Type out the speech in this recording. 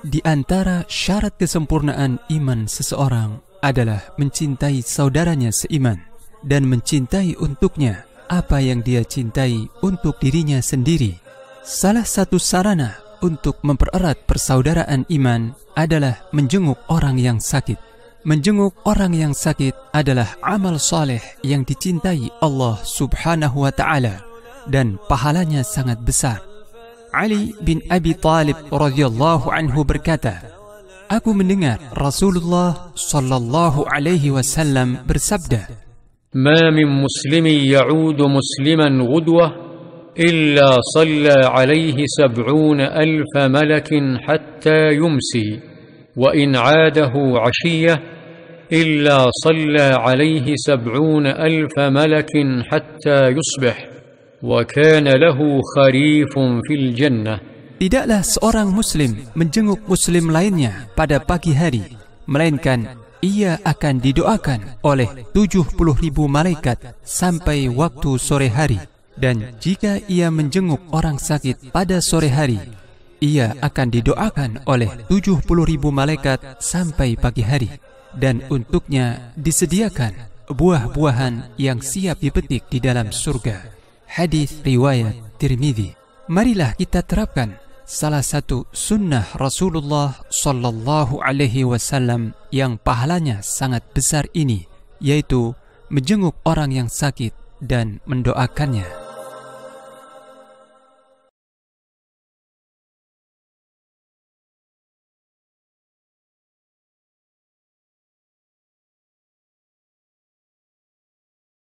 Di antara syarat kesempurnaan iman seseorang adalah mencintai saudaranya seiman dan mencintai untuknya apa yang dia cintai untuk dirinya sendiri. Salah satu sarana untuk mempererat persaudaraan iman adalah menjenguk orang yang sakit. Menjenguk orang yang sakit adalah amal saleh yang dicintai Allah Subhanahu wa taala. dan pahalanya sangat besar. Ali bin Abi Talib radhiyallahu anhu berkata, Aku mendengar Rasulullah sallallahu alaihi wasallam bersabda, ما من مسلم يعود مسلما غدوة إلا صلى عليه سبعون ألف ملك حتى يمسي وإن عاده عشية إلا صلى عليه سبعون ألف ملك حتى يصبح وَكَانَ لَهُ خَرِيفٌ فِي الْجَنَّةِ Tidaklah seorang muslim menjenguk muslim lainnya pada pagi hari, melainkan ia akan didoakan oleh 70 ribu malaikat sampai waktu sore hari. Dan jika ia menjenguk orang sakit pada sore hari, ia akan didoakan oleh 70 ribu malaikat sampai pagi hari. Dan untuknya disediakan buah-buahan yang siap dipetik di dalam surga hadis riwayat Tirmidzi. Marilah kita terapkan salah satu sunnah Rasulullah Sallallahu Alaihi Wasallam yang pahalanya sangat besar ini, yaitu menjenguk orang yang sakit dan mendoakannya.